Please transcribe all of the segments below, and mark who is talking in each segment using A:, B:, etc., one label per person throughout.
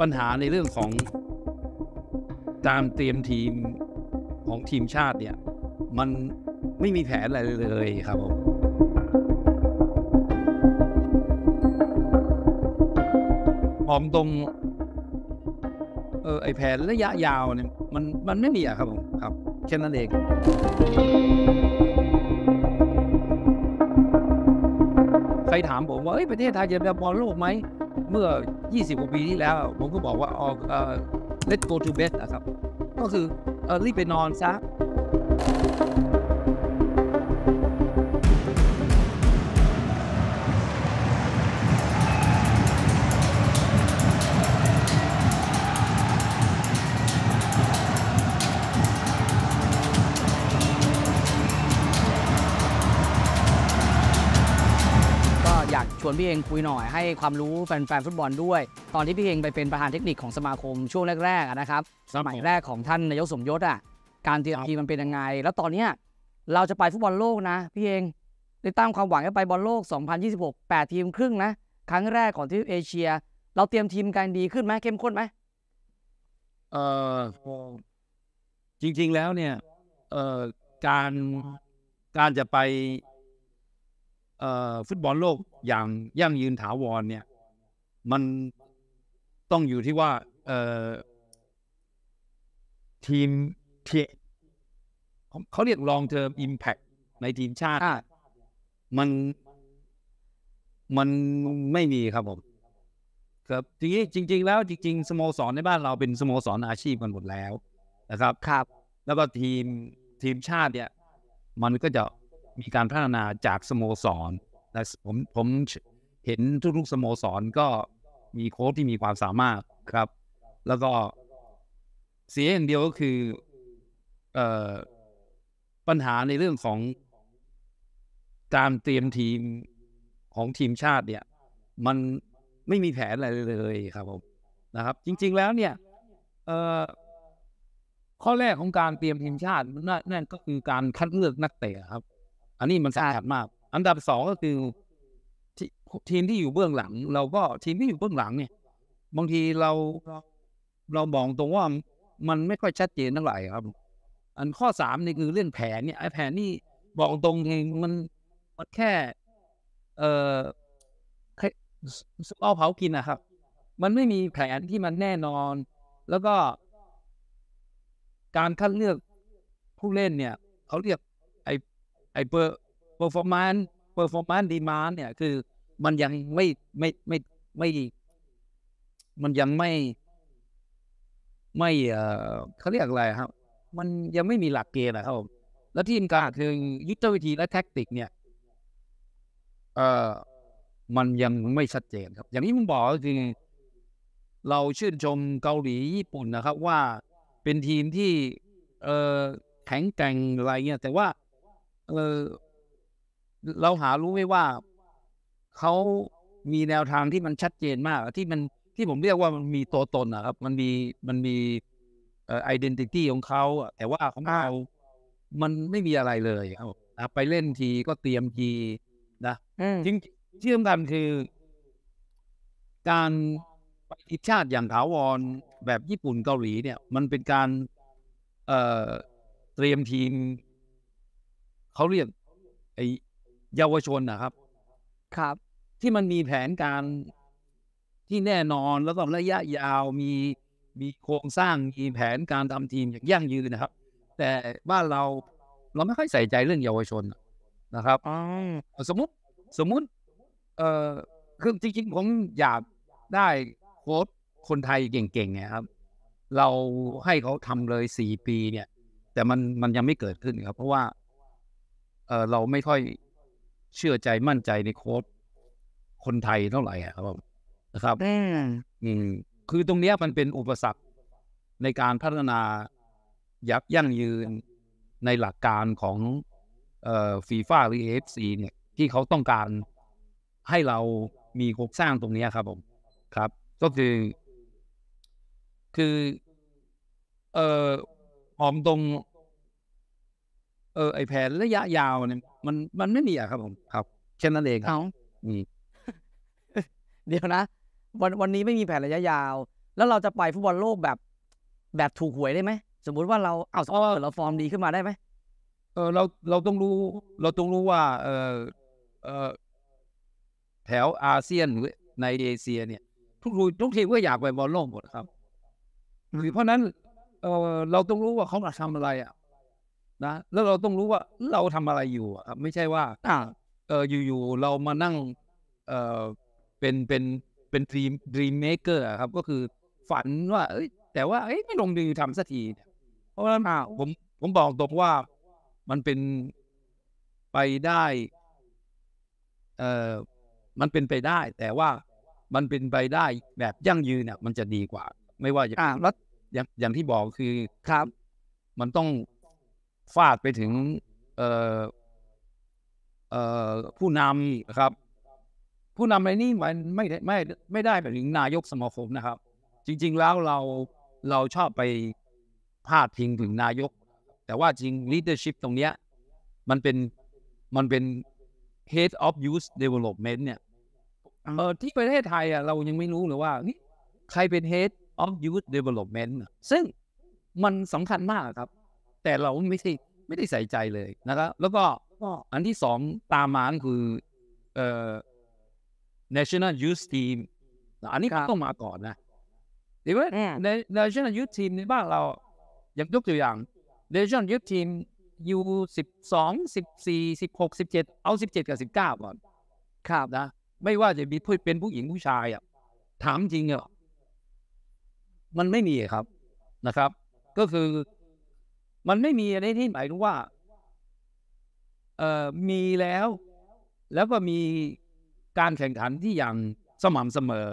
A: ปัญหาในเรื่องของตามเตรียมทีมของทีมชาติเนี่ย มันไม่มีแผนอะไรเลยครับผมมองตรงเออไอแผนระยะยาวเนี่ยมันมันไม่มีอะครับผมครับแค่นั้นเองใครถามผมว่าอประเทศไทยจะไปบอลโลกไหมเมื่อ20กว่าปีที่แล้วผมก็บอกว่าออเอ let's go to bed นะครับก็คืออรีบไปนอนซะ
B: วนพี่เองคุยหน่อยให้ความรู้แฟนๆฟุตบอลด้วย ตอนที่พี่เองไปเป็นประธานเทคนิคของสมาคมช่วงแรกๆนะครับสมัยแรกของท่านนายกสมยศอ่ะการเตรียมทีมมันเป็นยังไงแล้วตอนเนี้ยเราจะไปฟุตบอลโลกนะพี่เองได้ตั้งความหวังจะไปบอลโลก 2026 8 ทีมครึ่งนะ ครั้งแรกก่อนที่เอเชีย เราเตรียมทีมกันดีขึ้นไหมเข้มข้นไหม
A: เออจริง ๆแล้วเนี่ยเออการการจะไปฟุตบอลโลกอย่างยั่งยืนถาวรเนี่ย มันต้องอยู่ที่ว่าทีมทีเขาเรียกลองเทอมอิมแพคในทีมชาติ มันมันไม่มีครับผมครับทีนี้จริงๆแล้วจริงๆสโมสรในบ้านเราเป็นสโมสรอาชีพกันหมดแล้ว นะครับครับ แล้วก็ทีมทีมชาติ เนี่ย มันก็จะมีการพัฒนาจากสโมสร และผมผมเห็นทุก ๆสโมสรก็มีโค้ชที่มีความสามารถครับ แล้วก็เสียอย่างเดียวก็คือเอ่อปัญหาในเรื่องของการเตรียมทีมของทีมชาติ เนี่ย มันไม่มีแผนอะไรเลยครับผมนะครับ จริงๆแล้วเนี่ยเอ่อข้อแรกของการเตรียมทีมชาตินั่นก็คือการคัดเลือกนักเตะครับอันนี้มันสำคัญมาก อันดับสองก็คือ ทีมที่อยู่เบื้องหลัง เราก็ทีมที่อยู่เบื้องหลัง เนี่ยบางทีเราเราบอกตรงว่า มันไม่ค่อยชัดเจนเท่าไหร่ครับ อันข้อสามนี่คือเรื่องแผนเนี่ยไอ้แผนนี่บอกตรงเองมัน มันแค่ เออ่เอาเผากินนะครับ มันไม่มีแผนที่มันแน่นอน แล้วก็ การคัดเลือกผู้เล่น เนี่ยเขาเรียกไอเปอร์เปอร์ฟอร์แมนซ์เปอร์ฟอร์แมนซ์ดีมานเนี่ย คือ มันยังไม่ไม่ไม่ไม่ มันยังไม่ไม่เออเขาเรียกอะไรครับ มันยังไม่มีหลักเกณฑ์นะครับแล้วที่การัญคือยุทธวิธีและแท็กติก เนี่ยเออมันยังไม่ชัดเจนครับ อย่างที่ผมบอกก็คือเราชื่นชมเกาหลีญี่ปุ่นนะครับ ว่าเป็นทีมที่เออแข็งแกร่งอะไรเงี้ยแต่ว่าเออเราหารู้ไม่ว่าเขามีแนวทางที่มันชัดเจนมาก ที่มันที่ผมเรียกว่ามันมีตัวตนนะครับ มันมีมันมีเอ่อไอดีนิตี้ของเขาแต่ว่าของเรามันไม่มีอะไรเลยครับไปเล่นทีก็เตรียมทีนะจริงเชื่อมกันคือ การไปทีมชาติอย่างถาวรแบบญี่ปุ่นเกาหลีเนี่ย มันเป็นการ เอ่อเตรียมทีมเขาเรียกไอเยาวชนนะครับ ครับ ที่มันมีแผนการที่แน่นอนแล้วก็ระยะยาว มีมีโครงสร้างมีแผนการทำทีมอย่างยั่งยืนนะครับ แต่บ้านเราเราไม่ค่อยใส่ใจเรื่องเยาวชนนะครับสมมติสมมุติ เอ่อคือจริงๆผมอยากได้โค้ชคนไทยเก่งๆเนี่ยครับ เราให้เขาทำเลยสี่ปีเนี่ย แต่มันมันยังไม่เกิดขึ้นครับเพราะว่าเออเราไม่ค่อยเชื่อใจมั่นใจในโค้ดคนไทยเท่าไหร่ครับนะครับอืมคือตรงเนี้ยมันเป็นอุปสรรคในการพัฒนายับยั่งยืนในหลักการของ เอ่อฟีฟ่าหรือเอฟซีเนี่ยที่เขาต้องการให้เรามีโครงสร้างตรงนี้ครับ ผม ครับก็คือ คือ เอ่อหอมตรงเออไอแผนระยะยาวเนี่ยมันมันไม่มีอะครับผม ครับแค่นั้นเองครับมอี
B: เดี๋ยวนะวันวันนี้ไม่มีแผนระยะยาว แล้วเราจะไปฟุตบอลโลกแบบ แบบถูกหวยได้ไหมสมมุติว่าเราเอาสมมติวเราฟอร์มดีขึ้นมาได้ไหมเออเราเราต้องรู้ เราต้องรู้ว่าเออเออ
A: แถวอาเซียนหรือในเอเชียเนี่ย ทุกทีทุกทีก็อยากไปบอลโลกหมดครับหรือเพราะนั้นเออเราต้องรู้ว่าเขาจะทำอะไรอ่ะนะแล้วเราต้องรู้ว่าเราทำอะไรอยู่ครับไม่ใช่ว่าอ่าเอออยู่ๆเรามานั่งเออเป็นเป็นเป็นดีมดีมเมเกอร์ครับก็คือฝันว่า เอ้ยแต่ว่าเอ้ยไม่ลงมือทำสักทีเพราะฉะนั้นผม ผมบอกตรงว่ามันเป็นไปได้ เออมันเป็นไปได้ แต่ว่ามันเป็นไปได้แบบยั่งยืนเนี่ยมันจะดีกว่า ไม่ว่าจะอ่าแล้วอย่างอย่างที่บอกคือครับ มันต้องฟาดไปถึงผู้นำนะครับ ผู้นำในนี้มันไม่ไม่ไม่ได้ไปถึงนายกสมาคมนะครับ จริงๆ แล้วเราเราชอบไปพาดพิงถึงนายก แต่ว่าจริง leadership ตรงเนี้ยมันเป็นมันเป็น head of y o u t h development เนี่ยเออที่ประเทศไทยอ่ะเรายังไม่รู้เลยว่า ใครเป็น head of youth development ซึ่งมันสำคัญมากครับแต่เราไม่ได้ไม่ได้ใส่ใจเลยนะครับแล้วก็อันที่สองตามมาคือเอ่อ national youth team อันนี้ต้องมาก่อนนะ ดีไหมใน national youth team ในบ้านเรา อย่างยกตัวอย่าง national youth team ยูสิบสองสิบสี่สิบหก สิบเจ็ดเอาสิบเจ็ดกับสิบเก้าก่อนครับนะ ไม่ว่าจะมีผู้เป็นผู้หญิงผู้ชายอ่ะถามจริงอ่ะมันไม่มีครับนะครับ ก็คือมันไม่มีอะไรที่หมายถึงว่าเอ่อมีแล้วแล้วก็มีการแข่งขันที่อย่าง สม่ำเสมอ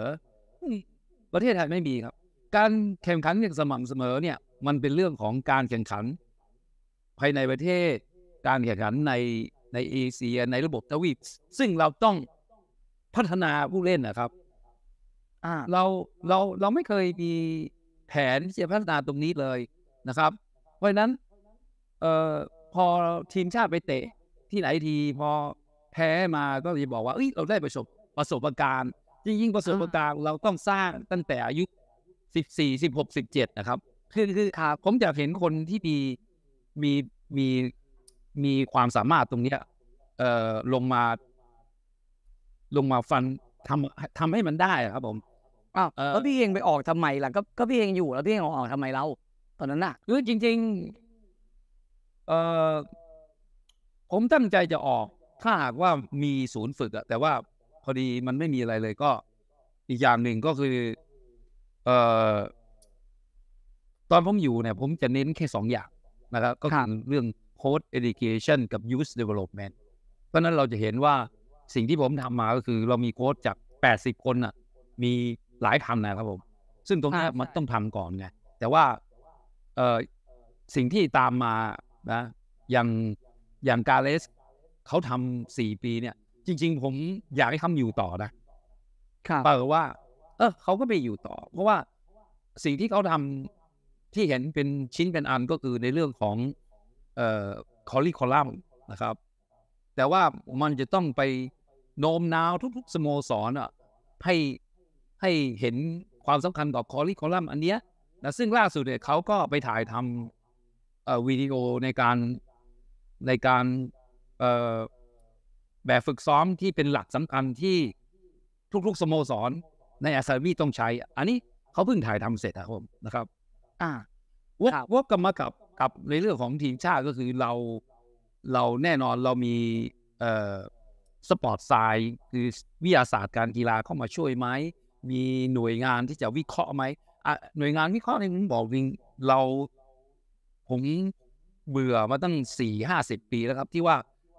A: ประเทศไทยไม่มีครับ การแข่งขันอย่างสม่ำเสมอเนี่ย มันเป็นเรื่องของการแข่งขัน ภายในประเทศ การแข่งขันในในเอเชียในระบบทวีปซึ่งเราต้องพัฒนาผู้เล่นนะครับเราเราเราไม่เคยมีแผนที่จะพัฒนาตรงนี้เลยนะครับเพราะนั้นเอ่อพอทีมชาติไปเตะ ที่ไหนที พอแพ้มาก็จะบอกว่าเอ้ยเราได้ประสบประสบการณ์ยิ่งยิ่งประสบการณ์เราต้องสร้างตั้งแต่อายุสิบสี่สิบหกสิบเจ็ดนะครับ คือคือครับผมอยากเห็นคนที่มีมีมีมีความสามารถตรงเนี้ยเอ่อลงมา
B: ลงมาฟันทำทำให้มันได้ครับ ผมอ้าวแล้วพี่เองไปออกทำไมล่ะก็ก็พี่เองอยู่ แล้วพี่เองออกทำไมเราตอนนั้นอะคือจริง
A: ๆ เออผมตั้งใจจะออก ถ้าหากว่ามีศูนย์ฝึกอะ แต่ว่าพอดีมันไม่มีอะไรเลยก็ อีกอย่างหนึ่งก็คือ เออตอนผมอยู่เนี่ยผมจะเน้นแค่สองอย่าง นะครับ ก็คือเรื่อง p o s t Education กับ u t h Development เพราะนั้นเราจะเห็นว่าสิ่งที่ผมทำมาก็คือ เรามีโค้ดจาก 80 คนอะมีหลายพันนะครับผม ซึ่งตรงนี้มันต้องทำก่อนไงแต่ว่าเอ่อ สิ่งที่ตามมานะ อย่างอย่างกาเลสเขาทำสี่ปีเนี่ย จริง ๆ ผมอยากให้ทำอยู่ต่อนะปรากฏว่าเออเขาก็ไปอยู่ต่อ เพราะว่าสิ่งที่เขาทำที่เห็นเป็นชิ้นเป็นอันก็คือในเรื่องของเอ่อคอลีคอลัมนะครับ แต่ว่ามันจะต้องไปโน้มน้าวทุก ๆสโมสรอ่ะให้ให้เห็นความสำคัญต่อคอลีคอลัมอันเนี้ยนะซึ่งล่าสุดเนี่ยเขาก็ไปถ่ายทำวิดีโอในการในการแบบฝึกซ้อมที่เป็นหลักสำคัญที่ทุกๆ สโมสร ในอาซาบีต้องใช้ อันนี้เขาเพิ่งถ่ายทำเสร็จครับผมนะครับ อ่าวกวกกลับมากับกับในเรื่องของทีมชาติก็คือเราเราแน่นอนเรามีเอ่อสปอร์ตไซน์ คือวิทยาศาสตร์การกีฬาเข้ามาช่วยไหม มีหน่วยงานที่จะวิเคราะห์ไหมหน่วยงานี่เคาะนี่ผมบอกวิงเรา ผมเบื่อมาตั้งสี่ห้าสิบปีแล้วครับ ที่ว่า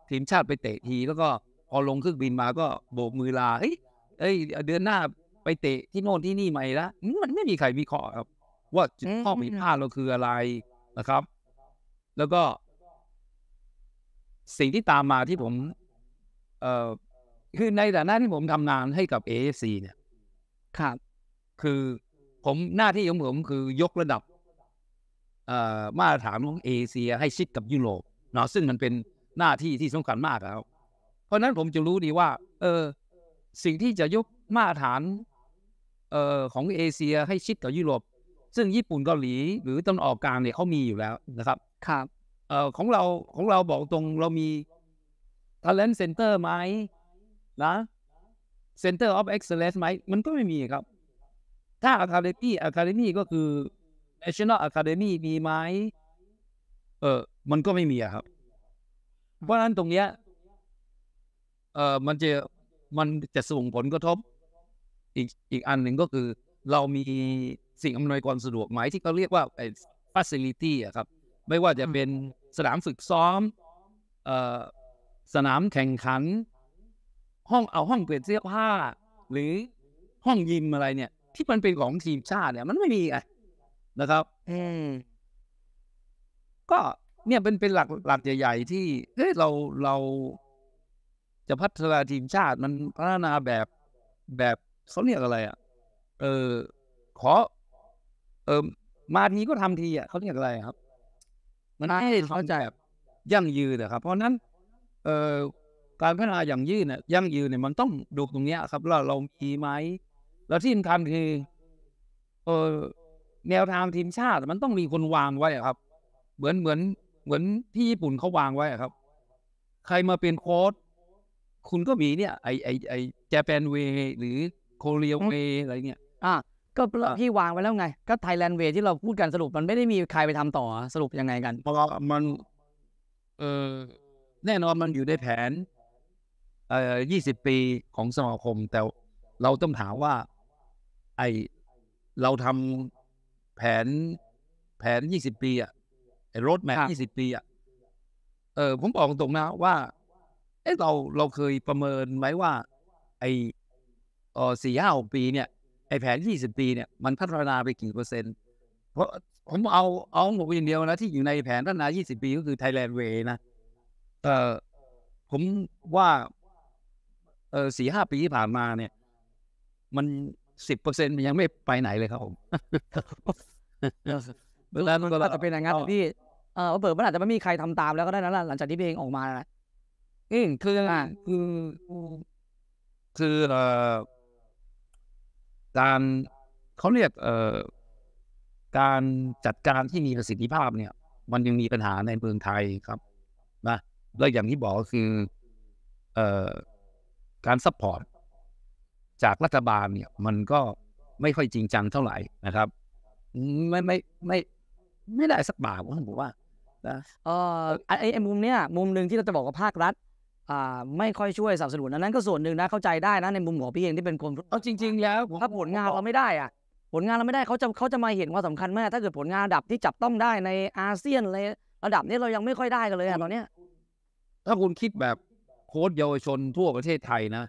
A: ทีมชาติไปเตะทีแล้วก็พอลงเครื่องบินมาก็โบกมือลาเอ้ยเอ้ย เดือนหน้าไปเตะที่โน่นที่นี่ใหม่ละมันไม่มีใครวิเคราะห์ครับ ว่าข้อผิดพลาดเราคืออะไรนะครับ แล้วก็ สิ่งที่ตามมาที่ผม เอ่อคือในฐานะที่ผมทำงานให้กับเอฟซีเนี่ยครับคือผม หน้าที่ของผมคือยกระดับมาตรฐานของเอเชีย ให้ชิดกับยุโรปเนาะซึ่งมันเป็นหน้าที่ที่สำคัญมากครับ เพราะนั้นผมจะรู้ดีว่า เออสิ่งที่จะยกมาตรฐานเอ่อของเอเชียให้ชิดกับยุโรป ซึ่งญี่ปุ่นเกาหลีหรือตะวันออกกลางเนี่ยเขามีอยู่แล้วนะครับครับเอ่อของเราของเราบอกตรงเรามี talent center ไหมนะ center of excellence ไหมมันก็ไม่มีครับถ้าอเดมี่อ y คาเดมี่ก็คือ National Academy มีไหมเออมันก็ไม่มีอะครับ เพราะนั้นตรงเนี้ย เออมันจะ มันจะส่งผลกระทบ อีก อีกอันหนึ่งก็คือ เรามีสิ่งอำนวยความสะดวกไหมที่เขาเรียกว่าไอ้ facility อะครับ ไม่ว่าจะเป็นสนามฝึกซ้อม เอ่อ สนามแข่งขัน ห้อง เอาห้องเปลี่ยนเสื้อผ้า หรือห้องยิมอะไรเนี่ยที่มันเป็นของทีมชาติเนี่ยมันไม่มีไงนะครับอืมก็เนี่ยเป็นเป็นหลักหลักใหญ่ๆที่เฮ้ยเราเราจะพัฒนาทีมชาติ มันพัฒนาแบบแบบเขาเรียกอะไรอ่ะ เออขอเออมาทีก็ทำทีอ่ะเขาเรียกอะไรครับ มันให้เข้าใจแบบ ยั่งยืนนะครับเพราะนั้น เออการพัฒนาอย่างยืนเนี่ยยั่งยืนเนี่ยมันต้องดูตรงเนี้ยครับว่าเรามีไหมแล้วที่สำคัญคือเออแนวทางทีมชาติมันต้องมีคนวางไว้ครับ เหมือนเหมือนเหมือนที่ญี่ปุ่นเขาวางไว้ครับ ใครมาเป็นโค้ชคุณก็มีเนี่ยไอไอไอจแปนเวหรือโคเรียเวอะไรเนี่ย
B: อ่ะก็ที่วางไว้แล้วไง ก็ไทยแลนด์เวที่เราพูดกันสรุปมันไม่ได้มีใครไปทำต่อสรุปยังไงกัน เพราะมันเออแน่นอนมันอยู่ในแผน
A: เอ่อยี่สิบปีของสมาคม แต่เราต้องถามว่าไอเราทำแผนแผนยี่สิบปีอะไอรถแมพยี่สิบปีอะเออผมบอกตรงนะ ว่าเอ้เราเราเคยประเมินไหมว่า ไอเออสี่ห้าปีเนี่ย ไอแผนยี่สิบปี เนี่ยมันพัฒนาไปกี่เปอร์เซ็นต์เพราะผมเอาเอาหมอย่างเดียวนะ ที่อยู่ในแผนพัฒนายี่สิบปีก็คือไทยแลนด์เวย์นะเออผมว่า เออสี่ห้าปีที่ผ่านมาเนี่ย มันสิบเปอร์เซ็นต์มันยังไม่ไปไหนเลยครับผม
B: แล้วมันก็จะเป็นอย่างนั้นพี่ เออเปิดมันอาจจะไม่มีใครทำตามแล้วก็ได้นัะหลังจากที่เพลงออกมาอืมคืออ่ะคือ
A: คือเอ่อการเขาเรียกเอ่อการจัดการที่มีประสิทธิภาพเนี่ย มันยังมีปัญหาในเมืองไทยครับ นะแล้วอย่างที่บอกก็คือเอ่อการซัพพอร์ตจากรัฐบาลเนี่ยมันก็ไม่ค่อยจริงจังเท่าไหร่นะครับ
B: ไม่ไม่ไม่ไม่ได้สักบาทผมบอกว่าเออไอ้มุมเนี้ยมุมหนึ่งที่เราจะบอกว่าภาครัฐ อ่าไม่ค่อยช่วยสนับสนุนนั้นก็ส่วนหนึ่งนะเข้าใจได้นะในมุมของพี่เองที่เป็นคนเอาจริงๆแล้วถ้าผลงานเราไม่ได้อ่ะผลงานเราไม่ได้เขาจะเขาจะมาเห็นความสำคัญมากถ้าเกิดผลงานระดับที่จับต้องได้ในอาเซียนเลยระดับนี้เรายังไม่ค่อยได้กันเลยอะตอนเนี้ย
A: ถ้าคุณคิดแบบโค้ชเยาวชนทั่วประเทศไทยนะ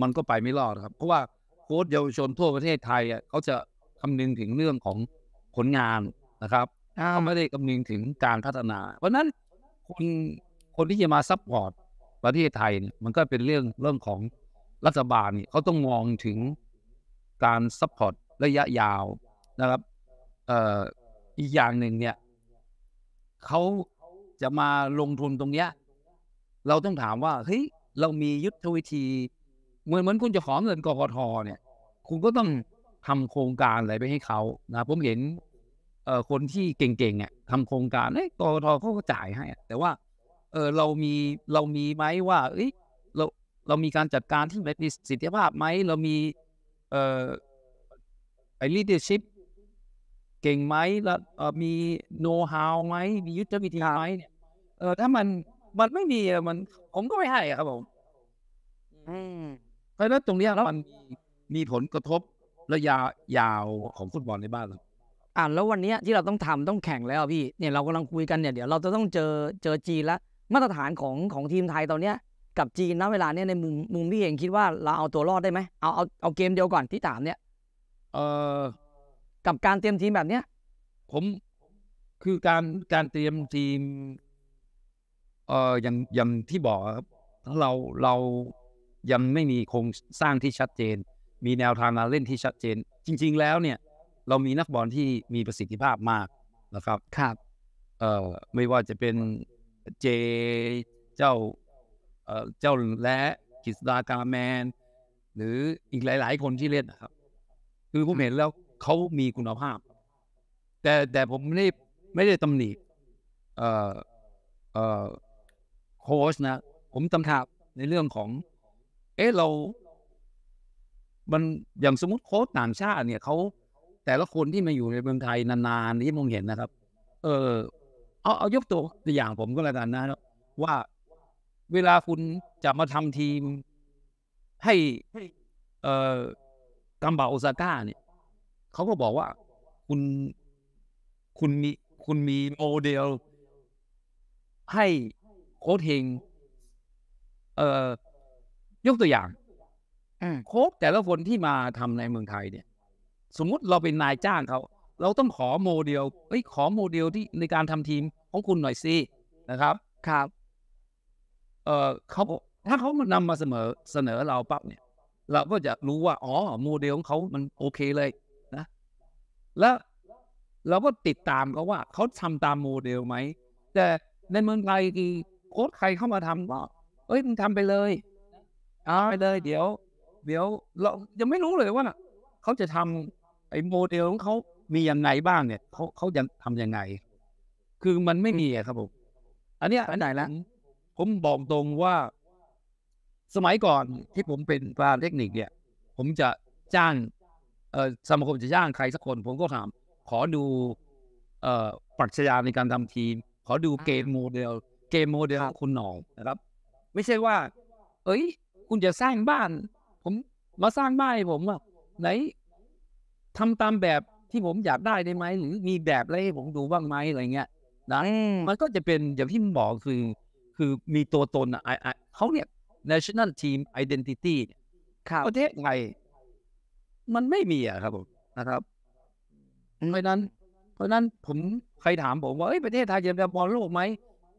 A: มันก็ไปไม่รอดครับ เพราะว่าโค้ชเยาวชนทั่วประเทศไทยอ่ะเขาจะคำนึงถึงเรื่องของผลงานนะครับเขาไม่ได้คำนึงถึงการพัฒนา เพราะนั้นคนคนที่จะมาซัพพอร์ตประเทศไทยเนี่ยมันก็เป็นเรื่องเรื่องของรัฐบาลเนี่ยเขาต้องมองถึงการซัพพอร์ตระยะยาวนะครับเอ่ออีกอย่างหนึ่งเนี่ยเขาจะมาลงทุนตรงเนี้ยเราต้องถามว่าเฮ้ยเรามียุทธวิธีเหมือนเหมือนคุณจะขอเงินกกทเนี่ย คุณก็ต้องทำโครงการอะไรไปให้เขานะ ผมเห็นเอ่อคนที่เก่งๆเนี่ยทำโครงการเอ้ยกกทเขาก็จ่ายให้ แต่ว่า เออเรามีเรามีไหมว่า เอ้ยเราเรามีการจัดการที่มีสิทธิภาพไหมเรามี เอ่อไอลีดเดอร์ชิพเก่งไหมล้วมีโน้ตฮาวไหม มียุทธวิธีไหมเนี่ยเออถ้ามันมันไม่มีมันผมก็ไม่ให้ครับผม อืม
B: พราะนั้นตรงนี้ยมันมีผลกระทบระยะยาวของฟุตบอลในบ้านเราอ่าแล้ววันนี้ที่เราต้องทำต้องแข่งแล้วพี่ เนี่ยเรากำลังคุยกันเนี่ย เดี๋ยวเราจะต้องเจอเจอจีนแล้ว มาตรฐานของของทีมไทยตอนเนี้ย กับจีนนะเวลาเนี่ยในมุมมุมพี่เองคิดว่าเราเอาตัวรอดได้ไหมเอาเอาเอาเกมเดียวก่อนที่ถามเนี่ยเออกับการเตรียมทีมแบบเนี้ย ผม คือการการเตรียมทีม
A: เอออย่างอย่างที่บอกครับเราเรายังไม่มีโครงสร้างที่ชัดเจน มีแนวทางการเล่นที่ชัดเจน จริง ๆ แล้วเนี่ย เรามีนักบอลที่มีประสิทธิภาพมากนะครับ ครับเอ่อไม่ว่าจะเป็นเจเจ้า เอ่อเจ้าและกิสดากาแมน หรืออีกหลาย ๆ คนที่เล่นนะครับ คือผมเห็นแล้วเขามีคุณภาพ แต่แต่ผมไม่ได้ไม่ได้ตำหนิเอ่อเอ่อโค้ชนะผมตำหนิในเรื่องของเอ๊ะเรามันอย่างสมมติโค้ชต่างชาติเนี่ย เขาแต่ละคนที่มาอยู่ในเมืองไทยนานๆที่มองเห็นนะครับ เออเอาเอายกตัวอย่างผมก็แล้วกันนะว่าเวลาคุณจะมาทำทีมให้เอ่อกัมบาโอซาก้าเนี่ย เขาก็บอกว่าคุณคุณมี คุณมีโมเดล ให้โค้ชเฮง เอ่อยกตัวอย่างโค้ชแต่ละคนที่มาทำในเมืองไทยเนี่ย สมมุติเราเป็นนายจ้างเขาเราต้องขอโมเดลเอ้ยขอโมเดลที่ในการทำทีมของคุณหน่อยสินะครับครับ เอ่อเขาถ้าเขานำมาเสมอเสนอเราปั๊บเนี่ย เราก็จะรู้ว่าอ๋อโมเดลของเขามันโอเคเลยนะ แล้วเราก็ติดตามเขาว่าเขาทำตามโมเดลไหมแต่ในเมืองไทยคือโค้ชใครเข้ามาทำก็เอ้ยมึงทำไปเลยเอาไปเลยเดี๋ยว เดี๋ยวเรายังไม่รู้เลยว่าเขาจะทำไอ้โมเดลของเขามีอย่างไรบ้างเนี่ยเขาเขาจะทำยังไง คือมันไม่มีอะครับผมอันเนี้ยอันไหนละผมบอกตรงว่า สมัยก่อนที่ผมเป็นป์าเทคนิคเนี่ย ผมจะจ้างเอ่อสมาคมจะจ้างใครสักคน ผมก็ถามขอดูเอ่อปรัชญาในการทำทีมขอดูเกมโมเดลเกมโมเดลคุณหนองนะครับ ไม่ใช่ว่า เอ้ยคุณจะสร้างบ้าน ผมมาสร้างบ้านให้ผมอะไหน ทำตามแบบที่ผมอยากได้ได้ไหม หรือมีแบบอะไรให้ผมดูบ้างไหมอะไรเงี้ยนะมันก็จะเป็นอย่างที่บอกคือคือมีตัวตนอะเขาเนี่ย national team identity ประเทศไทยมันไม่มีอะครับผมนะครับเพราะนั้น เพราะนั้นผมใครถามผมว่าอประเทศไทยจะเป็นบอลโลกไหม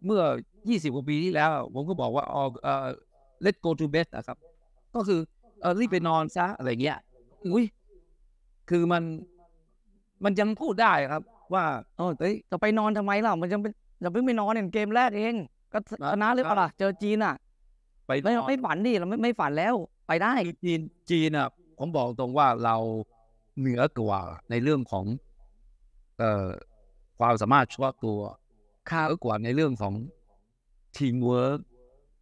A: เมื่อ 20กว่าปีที่แล้ว ผมก็บอกว่าอ๋อ let go to bed อะครับ ก็คือ
B: เออรีบไปนอนซะอะไรเงี้ย อุ้ย คือมัน มันยังพูดได้ครับ ว่าเออเฮ้ยจะไปนอนทำไมล่ะ มันยังเป็นจะเพิ่งไปนอนเนี่ยเกมแรกเอง ก็ชนะหรือเปล่าเจอจีนอ่ะ
A: ไปไม่ไม่ฝั
B: นดิ เราไม่ไม่ฝันแล้ว ไปไ
A: ด้ จีนจีนอ่ะ ผมบอกตรงว่าเราเหนือกว่าในเรื่องของ เอ่อ ความสามารถชั่วตัว ข้าวกว่าในเรื่องของทีมเวิร์ก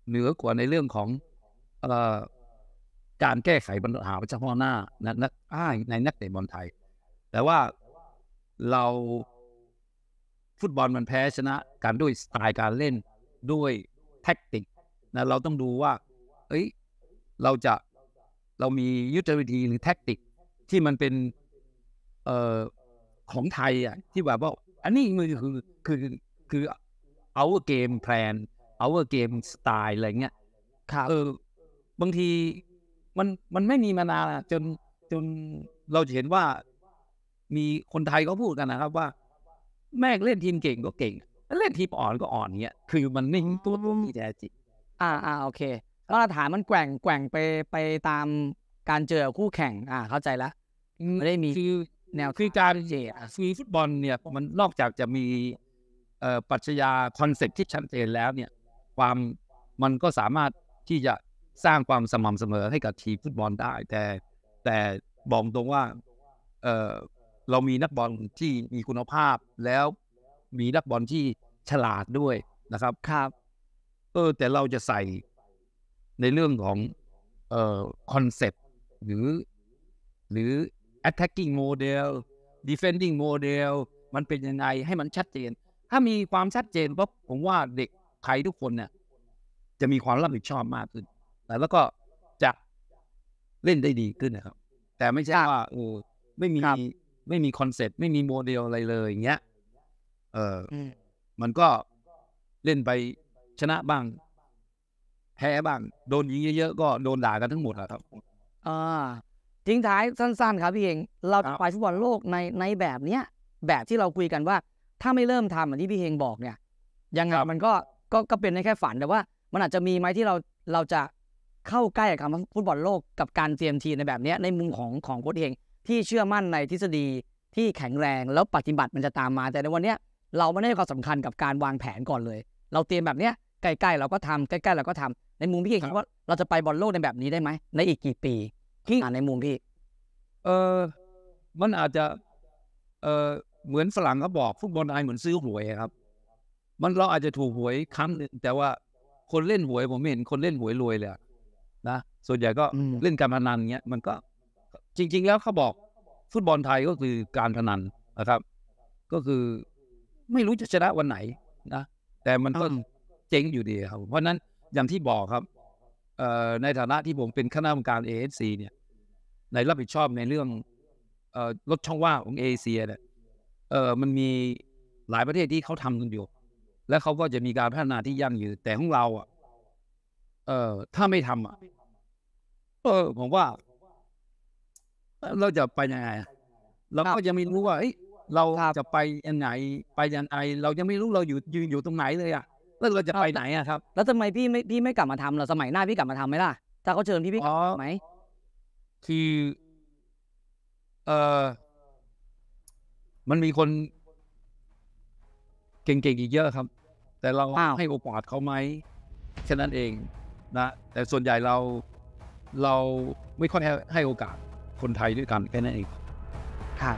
A: เหนือกว่าในเรื่องของการแก้ไขปัญหาเฉพาะหน้านักในนักเตะบอลไทย แต่ว่าเราฟุตบอลมันแพ้ชนะการด้วยสไตล์การเล่นด้วยแท็กติกนะเราต้องดูว่า เอ้ยเราจะเรามียุทธวิธีหรือแท็กติก ที่มันเป็นเอ่อของไทยอ่ะที่แบบว่าอันนี้มันคือคือคือเอาเกมแพลนเอาเกมสไตล์อะไรเงี้ย ค่ะเออบางทีมันมันไม่มีมานานจนจนเราจะเห็นว่า มีคนไทยเขาพูดกันนะครับว่า แม่เล่นทีมเก่งก็เก่ง เล่นทีมอ่อนก็อ่อนเงี้ยคือมันไม่ตตัวที่แท้จริง
B: อ่าอ่าโอเคมาตรฐานมันแกว่งแกว่งไปไปตามการเจอคู่แข่ง อ่า เข้าใจละไม่ได้มีคือแนวคือการเจ
A: ซีฟุตบอลเนี่ย มันนอกจากจะมีเอ่อปรัชญาคอนเซ็ปที่ชัดเจนแล้วเนี่ยความมันก็สามารถที่จะสร้างความสม่ำเสมอให้กับทีมฟุตบอลได้ แต่แต่บอกตรงว่าเออเรามีนักบอลที่มีคุณภาพแล้วมีนักบอลที่ฉลาดด้วยนะครับ ครับเออแต่เราจะใส่ในเรื่องของเอ่อคอนเซปต์หรือหรือ attacking model defending model มันเป็นยังไงให้มันชัดเจน ถ้ามีความชัดเจนปุ๊บผมว่าเด็กใครทุกคนเนี่ยจะมีความรับผิดชอบมากขึ้นแล้วก็จะเล่นได้ดีขึ้นนะครับ แต่ไม่ใช่ว่าโอ้ไม่มี ไม่มีคอนเซ็ปต์ ไม่มีโมเดลอะไรเลยอย่างเงี้ย เออมันก็เล่นไปชนะบ้างแพ้บ้างโดนยิงเยอะๆ ก็โดนด่ากันทั้งหมดะครับ
B: อ่าทิ้งท้ายสั้นๆครับพี่เองเราจะไปฟุตบอลโลกในในแบบเนี้ยแบบที่เราคุยกันว่า ถ้าไม่เริ่มทำเหมือนที่พี่เฮงบอกเนี่ยยังไงมันก็ก็ก็เป็นได้แค่ฝันแต่ว่ามันอาจจะมีไหมที่เราเราจะเข้าใกล้กับครฟุตบอลโลกกับการเตรียมทีในแบบนี้ ในมุมของของโค้ชเอง ที่เชื่อมั่นในทฤษฎีที่แข็งแรงแล้วปฏิบัติมันจะตามมาแต่ในวันนี้เราไม่ได้ความสำคัญกับการวางแผนก่อนเลย เราเตรียมแบบนี้ใกล้ๆ เราก็ทำใกล้ๆ เราก็ทำในมุมพี่เองคิดว่าเราจะไปบอลโลกในแบบนี้ได้ไหมในอีกกี่ปีพี่อ่านในมุมพี่เออมันอาจจะ
A: เออเหมือนฝรั่งเขาบอกฟุตบอลไทยเหมือนซื้อหวยครับมันเราอาจจะถูกหวยครั้งหนึ่งแต่ว่าคนเล่นหวยผมเห็นคนเล่นหวยรวยเลยนะส่วนใหญ่ก็เล่นการพนันเงี้ย มันก็จริง ๆ แล้วเขาบอกฟุตบอลไทยก็คือการพนันนะครับ ก็คือไม่รู้จะชนะวันไหนนะแต่มันก็เจ๊งอยู่ดีครับ เพราะนั้นอย่างที่บอกครับในฐานะที่ผมเป็นคณะกรรมการเอ a ซีเนี่ย ในรับผิดชอบในเรื่องลดช่องว่างของเอเชียเนี่ยมันมีหลายประเทศที่เขาทำกันอยู่และเขาก็จะมีการพัฒนาที่ยั่งยืนแต่ของเราอ่ะเอ่อถ้าไม่ทำอ่ะเออผมว่า เราจะไปยังไงเราก็ยังไม่รู้ว่า
B: เราจะไปยังไงไปยังไงเรายังไม่รู้เราอยู่ยืนอยู่ตรงไหนเลยอ่ะแล้วเราจะไปไหนอ่ะครับ แล้วทำไมพี่ไม่พี่ไม่กลับมาทำเราสมัยหน้าพี่กลับมาทำไหมล่ะ ถ้าเขาเชิญพี่พี่กลับไหมคือเออ
A: มันมีคน เก่งๆอีกเยอะครับแต่เราให้โอกาสเขาไหมแค่นั้นเองนะ แต่ส่วนใหญ่เราเราไม่ค่อยให้โอกาสคนไทยด้วยกัน แค่นั้นเองครับ